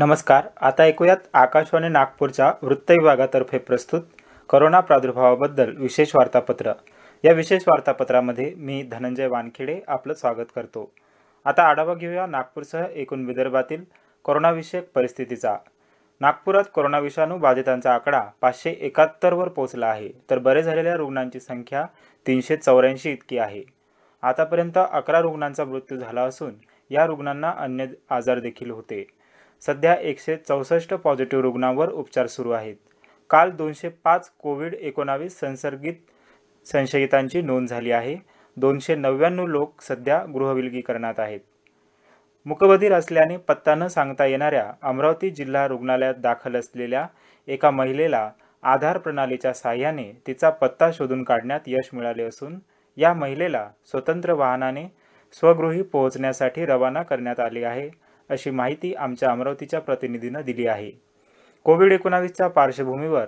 नमस्कार आता ऐकूयात आकाशवाणी नागपूरच्या वृत्त विभागातर्फे प्रस्तुत करोना प्रादुर्भावाबद्दल विशेष वार्तापत्र या विशेष वार्तापत्रामध्ये मी धनंजय वानखेडे आपलं स्वागत करतो आता आढावा घेऊया नागपूरसह एकूण विदर्भातील कोरोनाविषयक परिस्थितीचा नागपुरात कोरोना विषाणू बाधितांचा आकडा पाचशे एकाहत्तरवर पोहोचला आहे तर बरे झालेल्या रुग्णांची संख्या तीनशे चौऱ्याऐंशी इतकी आहे आतापर्यंत अकरा रुग्णांचा मृत्यू झाला असून या रुग्णांना अन्य आजार देखील होते सध्या एकशे चौसष्ट पॉझिटिव्ह रुग्णांवर उपचार सुरू आहेत काल दोनशे पाच कोविड एकोणावीस संसर्गित संशयितांची नोंद झाली आहे दोनशे नव्याण्णव लोक सध्या गृहविलगीकरणात आहेत मुकबधीर असल्याने पत्ता न सांगता येणाऱ्या अमरावती जिल्हा रुग्णालयात दाखल असलेल्या एका महिलेला आधार प्रणालीच्या साह्याने तिचा पत्ता शोधून काढण्यात यश मिळाले असून या महिलेला स्वतंत्र वाहनाने स्वगृही पोहोचण्यासाठी रवाना करण्यात आली आहे अशी माहिती आमच्या अमरावतीच्या प्रतिनिधीनं दिली आहे कोविड एकोणावीसच्या पार्श्वभूमीवर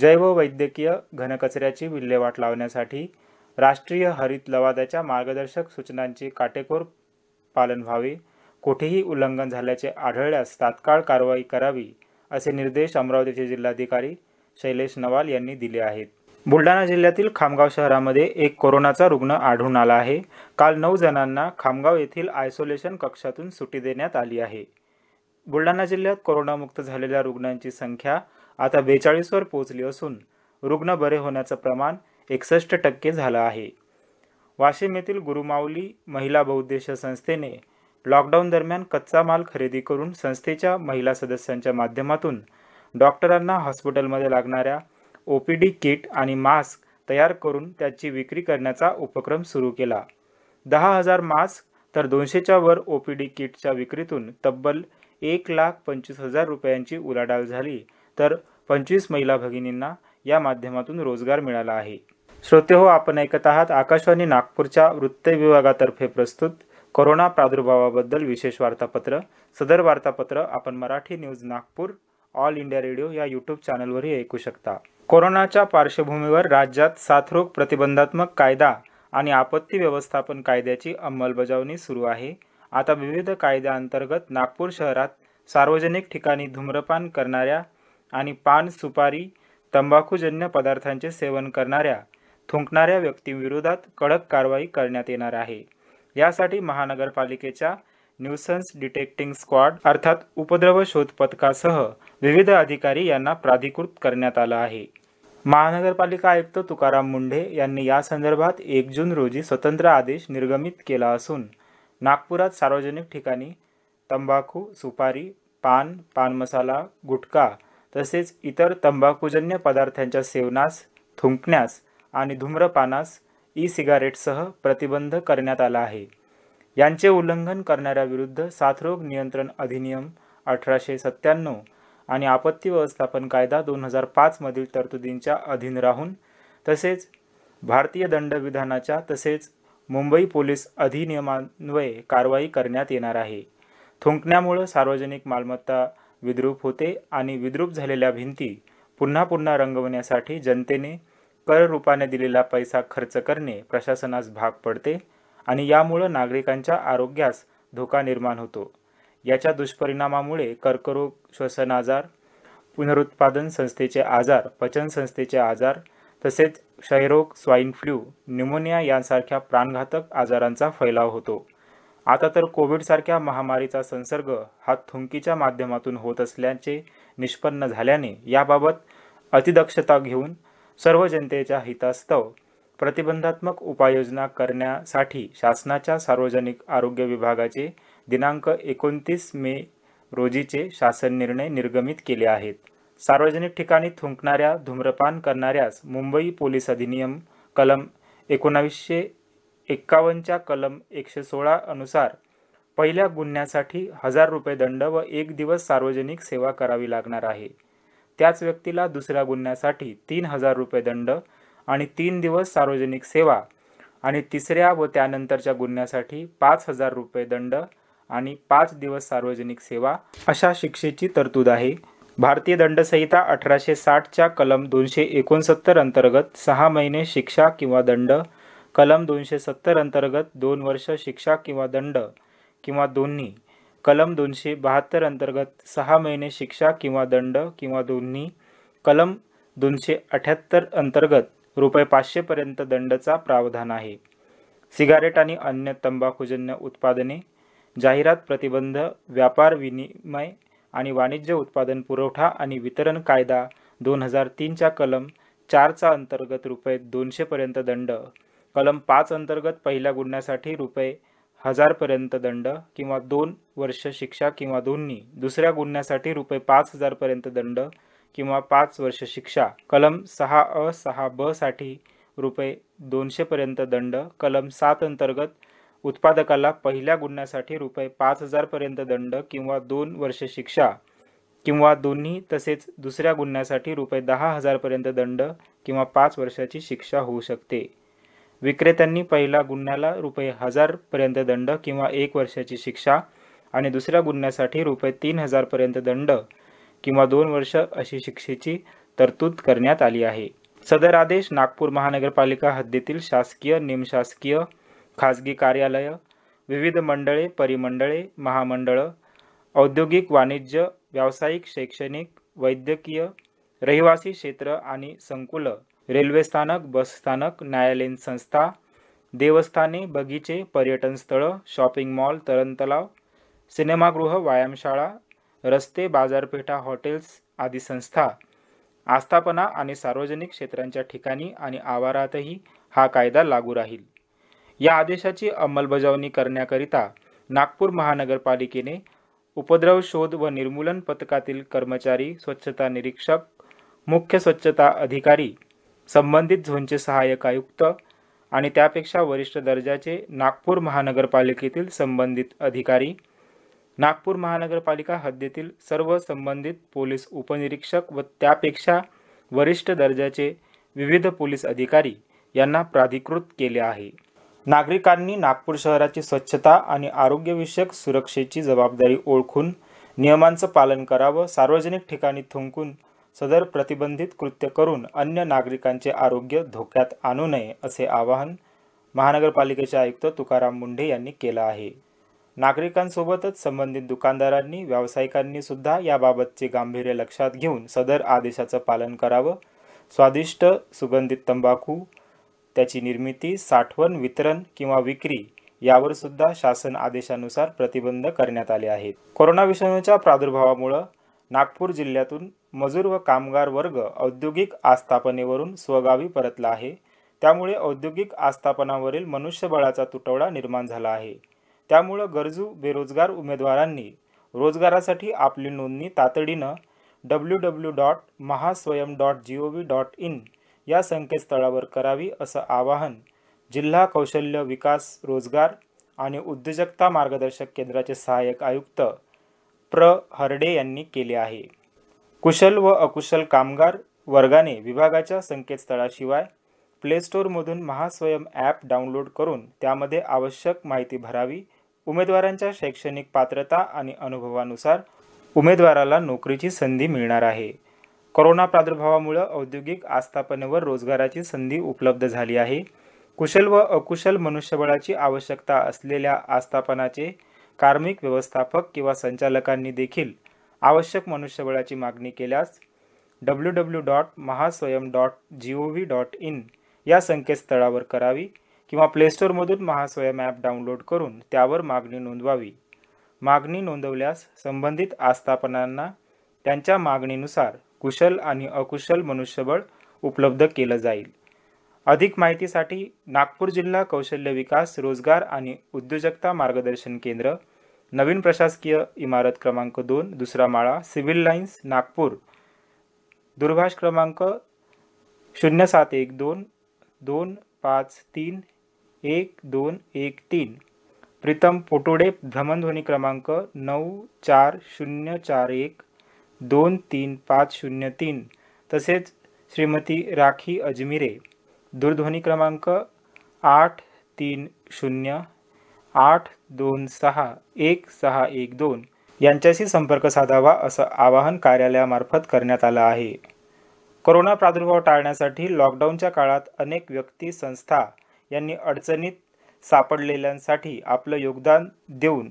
जैव वैद्यकीय घनकचऱ्याची विल्हेवाट लावण्यासाठी राष्ट्रीय हरित लवादाच्या मार्गदर्शक सूचनांची काटेकोर पालन व्हावे कुठेही उल्लंघन झाल्याचे आढळल्यास तात्काळ कारवाई करावी असे निर्देश अमरावतीचे जिल्हाधिकारी शैलेश नवाल यांनी दिले आहेत बुलढाणा जिल्ह्यातील खामगाव शहरामध्ये एक कोरोनाचा रुग्ण आढळून आला आहे काल नऊ जणांना खामगाव येथील आयसोलेशन कक्षातून सुटी देण्यात आली आहे बुलढाणा जिल्ह्यात कोरोनामुक्त झालेल्या रुग्णांची संख्या आता बेचाळीसवर पोहोचली असून रुग्ण बरे होण्याचं प्रमाण एकसष्ट टक्के झालं आहे वाशिम येथील गुरुमाऊली महिला बहुद्देश संस्थेने लॉकडाऊन दरम्यान कच्चा माल खरेदी करून संस्थेच्या महिला सदस्यांच्या माध्यमातून डॉक्टरांना हॉस्पिटलमध्ये लागणाऱ्या ओ पी डी किट आणि मास्क तयार करून त्याची विक्री करण्याचा उपक्रम सुरू केला दहा हजार मास्क तर दोनशेच्या वर ओ पी डी किटच्या विक्रीतून तब्बल एक लाख पंचवीस हजार रुपयांची उलाढाल झाली तर पंचवीस महिला भगिनींना या माध्यमातून रोजगार मिळाला आहे श्रोते हो आपण ऐकत आहात आकाशवाणी नागपूरच्या वृत्त विभागातर्फे प्रस्तुत कोरोना प्रादुर्भावाबद्दल विशेष वार्तापत्र सदर वार्तापत्र आपण Marathi news Nagpur all India radio या यूट्यूब चॅनलवरही ऐकू शकता कोरोनाच्या पार्श्वभूमीवर राज्यात साथरोग प्रतिबंधात्मक कायदा आणि आपत्ती व्यवस्थापन कायद्याची अंमलबजावणी सुरू आहे आता विविध कायद्याअंतर्गत नागपूर शहरात सार्वजनिक ठिकाणी धूम्रपान करणाऱ्या आणि पान सुपारी तंबाखूजन्य पदार्थांचे सेवन करणाऱ्या थुंकणाऱ्या व्यक्तींविरोधात कडक कारवाई करण्यात येणार आहे यासाठी महानगरपालिकेच्या न्यूसन्स डिटेक्टिंग स्क्वॉड अर्थात उपद्रव शोध पथकासह विविध अधिकारी यांना प्राधिकृत करण्यात आलं आहे महानगरपालिका आयुक्त तुकाराम मुंढे यांनी यासंदर्भात एक जून रोजी स्वतंत्र आदेश निर्गमित केला असून नागपुरात सार्वजनिक ठिकाणी तंबाखू सुपारी पान पान मसाला गुटखा तसेच इतर तंबाखूजन्य पदार्थांच्या सेवनास थुंकण्यास आणि धूम्रपानास ई सिगारेटसह प्रतिबंध करण्यात आला आहे यांचे उल्लंघन करणाऱ्याविरुद्ध साथरोग नियंत्रण अधिनियम अठराशे सत्त्याण्णव आणि आपत्ती व्यवस्थापन कायदा दोन हजार पाचमधील तरतुदींच्या अधीन राहून तसेच भारतीय दंडविधानाच्या तसेच मुंबई पोलीस अधिनियमान्वये कारवाई करण्यात येणार आहे थुंकण्यामुळं सार्वजनिक मालमत्ता विद्रूप होते आणि विद्रूप झालेल्या भिंती पुन्हा पुन्हा रंगवण्यासाठी जनतेने कर रूपाने दिलेला पैसा खर्च करणे प्रशासनास भाग पडते आणि यामुळं नागरिकांच्या आरोग्यास धोका निर्माण होतो याच्या दुष्परिणामामुळे कर्करोग श्वसन आजार पुनरुत्पादन संस्थेचे आजार पचन संस्थेचे आजार तसेच क्षयरोग स्वाईन फ्लू न्युमोनिया यांसारख्या प्राणघातक आजारांचा फैलाव होतो आता तर कोविडसारख्या महामारीचा संसर्ग हा थुंकीच्या माध्यमातून होत असल्याचे निष्पन्न झाल्याने याबाबत अतिदक्षता घेऊन सर्व जनतेच्या हितास्तव प्रतिबंधात्मक उपाययोजना करण्यासाठी शासनाच्या सार्वजनिक आरोग्य विभागाचे दिनांक एकोणतीस मे रोजीचे शासन निर्णय निर्गमित केले आहेत सार्वजनिक ठिकाणी थुंकणाऱ्या धूम्रपान करणाऱ्यास मुंबई पोलीस अधिनियम कलम एकोणावीसशे एक्कावन्नच्या कलम एकशे सोळा अनुसार पहिल्या गुन्ह्यासाठी हजार रुपये दंड व एक दिवस सार्वजनिक सेवा करावी लागणार आहे त्याच व्यक्तीला दुसऱ्या गुन्ह्यासाठी तीन हजार रुपये दंड आणि तीन दिवस सार्वजनिक सेवा आणि तिसऱ्या व त्यानंतरच्या गुन्ह्यासाठी पाच हजार रुपये दंड आणि पाच दिवस सार्वजनिक सेवा अशा शिक्षेची तरतूद आहे भारतीय दंडसंहिता अठराशे साठच्या कलम दोनशे एकोणसत्तर अंतर्गत सहा महिने शिक्षा किंवा दंड कलम दोनशे सत्तर अंतर्गत दोन वर्ष शिक्षा किंवा दंड किंवा दोन्ही कलम दोनशे बहात्तर अंतर्गत सहा महिने शिक्षा किंवा दंड किंवा दोन्ही कलम दोनशे अठ्ठ्याहत्तर अंतर्गत रुपये पाचशेपर्यंत दंडचा प्रावधान आहे सिगारेट आणि अन्य तंबाखूजन्य उत्पादने जाहिरात प्रतिबंध व्यापार विनिमय आणि वाणिज्य उत्पादन पुरवठा आणि वितरण कायदा दोन हजार तीनच्या कलम चारचा अंतर्गत रुपये दोनशेपर्यंत दंड कलम पाच अंतर्गत पहिल्या गुन्ह्यासाठी रुपये हजारपर्यंत दंड किंवा दोन वर्ष शिक्षा किंवा दोन्ही दुसऱ्या गुन्ह्यासाठी रुपये पाच हजारपर्यंत दंड किंवा पाच वर्ष शिक्षा कलम सहा अ सहा ब साठी रुपये दोनशेपर्यंत दंड कलम सात अंतर्गत उत्पादकाला पहिल्या गुन्ह्यासाठी रुपये पाच हजारपर्यंत दंड किंवा दोन वर्ष शिक्षा किंवा दोन्ही तसेच दुसऱ्या गुन्ह्यासाठी रुपये दहा हजारपर्यंत दंड किंवा पाच वर्षाची शिक्षा होऊ शकते विक्रेत्यांनी पहिल्या गुन्ह्याला रुपये हजारपर्यंत दंड किंवा एक वर्षाची शिक्षा आणि दुसऱ्या गुन्ह्यासाठी रुपये तीन हजारपर्यंत दंड किंवा दोन वर्ष अशी शिक्षेची तरतूद करण्यात आली आहे सदर आदेश नागपूर महानगरपालिका हद्दीतील शासकीय निमशासकीय खाजगी कार्यालय विविध मंडळे परिमंडळे महामंडळं औद्योगिक वाणिज्य व्यावसायिक शैक्षणिक वैद्यकीय रहिवासी क्षेत्र आणि संकुल रेल्वे स्थानक बसस्थानक न्यायालयीन संस्था देवस्थाने बगीचे पर्यटन स्थळं शॉपिंग मॉल तरणतलाव सिनेमागृह व्यायामशाळा रस्ते बाजारपेठा हॉटेल्स आदी संस्था आस्थापना आणि सार्वजनिक क्षेत्रांच्या ठिकाणी आणि आवारातही हा कायदा लागू राहील या आदेशाची अंमलबजावणी करण्याकरिता नागपूर महानगरपालिकेने उपद्रव शोध व निर्मूलन पथकातील कर्मचारी स्वच्छता निरीक्षक मुख्य स्वच्छता अधिकारी संबंधित झोनचे सहाय्यक आयुक्त आणि त्यापेक्षा वरिष्ठ दर्जाचे नागपूर महानगरपालिकेतील संबंधित अधिकारी नागपूर महानगरपालिका हद्दीतील सर्व संबंधित पोलीस उपनिरीक्षक व त्यापेक्षा वरिष्ठ दर्जाचे विविध पोलीस अधिकारी यांना प्राधिकृत केले आहे नागरिकांनी नागपूर शहराची स्वच्छता आणि आरोग्यविषयक सुरक्षेची जबाबदारी ओळखून नियमांचं पालन करावं सार्वजनिक ठिकाणी थुंकून सदर प्रतिबंधित कृत्य करून अन्य नागरिकांचे आरोग्य धोक्यात आणू नये असे आवाहन महानगरपालिकेचे आयुक्त तुकाराम मुंढे यांनी केलं आहे नागरिकांसोबतच संबंधित दुकानदारांनी व्यावसायिकांनी सुद्धा याबाबतचे गांभीर्य लक्षात घेऊन सदर आदेशाचं पालन करावं स्वादिष्ट सुगंधित तंबाखू त्याची निर्मिती साठवण वितरण किंवा विक्री यावर सुद्धा शासन आदेशानुसार प्रतिबंध करण्यात आले आहेत कोरोना विषाणूच्या प्रादुर्भावामुळं नागपूर जिल्ह्यातून मजूर व कामगार वर्ग औद्योगिक आस्थापनेवरून स्वगावी परतला आहे त्यामुळे औद्योगिक आस्थापनावरील मनुष्यबळाचा तुटवडा निर्माण झाला आहे त्यामुळं गरजू बेरोजगार उमेदवारांनी रोजगारासाठी आपली नोंदणी तातडीनं W W dot Mahaswayam dot G O V dot in या संकेतस्थळावर करावी असं आवाहन जिल्हा कौशल्य विकास रोजगार आणि उद्योजकता मार्गदर्शक केंद्राचे सहाय्यक आयुक्त प्र हरडे यांनी केले आहे कुशल व अकुशल कामगार वर्गाने विभागाच्या संकेतस्थळाशिवाय प्लेस्टोरमधून महास्वयम ॲप डाउनलोड करून त्यामध्ये आवश्यक माहिती भरावी उमेदवारांच्या शैक्षणिक पात्रता आणि अनुभवानुसार उमेदवाराला नोकरीची संधी मिळणार आहे कोरोना प्रादुर्भावामुळं औद्योगिक आस्थापनेवर रोजगाराची संधी उपलब्ध झाली आहे कुशल व अकुशल मनुष्यबळाची आवश्यकता असलेल्या आस्थापनाचे कार्मिक व्यवस्थापक किंवा संचालकांनी देखील आवश्यक मनुष्यबळाची मागणी केल्यास W W dot Mahaswayam dot G O V dot in या संकेतस्थळावर करावी किंवा प्लेस्टोरमधून महासोयम ॲप डाउनलोड करून त्यावर मागणी नोंदवावी मागणी नोंदवल्यास संबंधित आस्थापनांना त्यांच्या मागणीनुसार कुशल आणि अकुशल मनुष्यबळ उपलब्ध केलं जाईल अधिक माहितीसाठी नागपूर जिल्हा कौशल्य विकास रोजगार आणि उद्योजकता मार्गदर्शन केंद्र नवीन प्रशासकीय इमारत क्रमांक दोन दुसरा माळा सिव्हिल लाईन्स नागपूर दूरभाष क्रमांक शून्य सात एक दोन दोन पाच तीन एक दोन एक तीन प्रीतम पोटोडे भ्रमणध्वनी क्रमांक नऊ चार शून्य चार एक दोन तीन पाच शून्य तीन तसेच श्रीमती राखी अजमिरे दूरध्वनी क्रमांक आठ तीन शून्य आठ दोन सहा एक सहा एक दोन यांच्याशी संपर्क साधावा असं आवाहन कार्यालयामार्फत करण्यात आलं आहे कोरोना प्रादुर्भाव टाळण्यासाठी लॉकडाऊनच्या काळात अनेक व्यक्ती संस्था यांनी अडचणीत सापडलेल्यांसाठी आपलं योगदान देऊन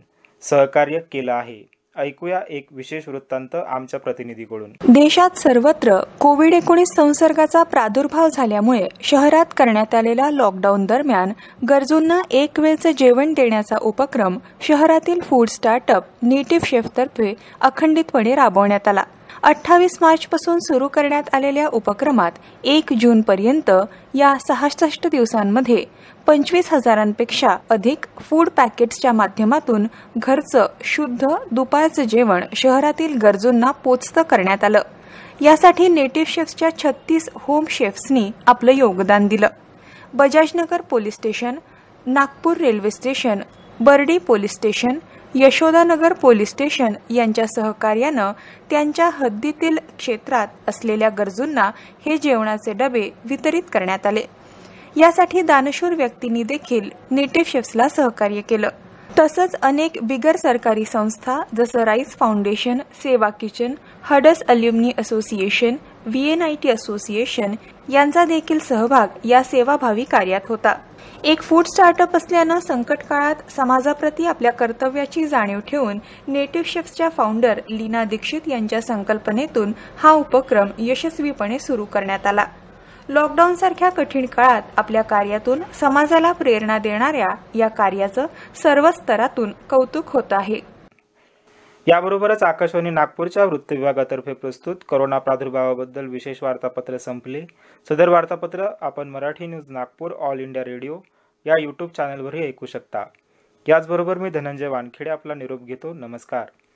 सहकार्य केलं आहे ऐकूया एक विशेष वृत्तांत आमच्या प्रतिनिधीकडून देशात सर्वत्र कोविड एकोणीस संसर्गाचा प्रादुर्भाव झाल्यामुळे शहरात करण्यात आलेला लॉकडाऊन दरम्यान गरजूंना एक वेळचं जेवण देण्याचा उपक्रम शहरातील फूड स्टार्टअप नेटिव्ह शेफतर्फे अखंडितपणे राबवण्यात आला अठ्ठावीस मार्चपासून सुरू करण्यात आलेल्या उपक्रमात एक जूनपर्यंत या सहासष्ट दिवसांमध्ये पंचवीस हजारांपेक्षा अधिक फूड पॅकेट्सच्या माध्यमातून घरचं शुद्ध दुपारचं जेवण शहरातील गरजूंना पोचतं करण्यात आलं यासाठी नेटिव्ह शेफ्सच्या छत्तीस होम शेफ्सनी आपलं योगदान दिलं Bajajnagar police station Nagpur railway station Bardi police station Yashodanagar police station यांच्या सहकार्यानं त्यांच्या हद्दीतील क्षेत्रात असलेल्या गरजूंना हे जेवणाचे डबे वितरित करण्यात आले यासाठी दानशूर व्यक्तींनी देखील नेटिव्ह शेफ्सला सहकार्य केलं तसंच अनेक बिगर सरकारी संस्था जसं राईस फाउंडेशन सेवा किचन हडस अल्युमनी असोसिएशन व्हीएनआयटी असोसिएशन यांचा देखील सहभाग या सेवाभावी कार्यात होता एक फूड स्टार्टअप असल्यानं संकट काळात समाजाप्रती आपल्या कर्तव्याची जाणीव ठेवून नेटिव्ह शेफ्सच्या फाउंडर लीना दीक्षित यांच्या संकल्पनेतून हा उपक्रम यशस्वीपणे सुरू करण्यात आला लॉकडाऊनसारख्या कठीण काळात आपल्या कार्यातून समाजाला प्रेरणा देणाऱ्या या कार्याचं सर्व स्तरातून कौतुक होत आहे याबरोबरच आकाशवाणी नागपूरच्या वृत्त विभागातर्फे प्रस्तुत करोना प्रादुर्भावाबद्दल विशेष वार्तापत्र संपले सदर वार्तापत्र आपण Marathi news Nagpur all India radio या यूट्यूब चॅनलवरही ऐकू शकता याचबरोबर मी धनंजय वानखेडे आपला निरोप घेतो नमस्कार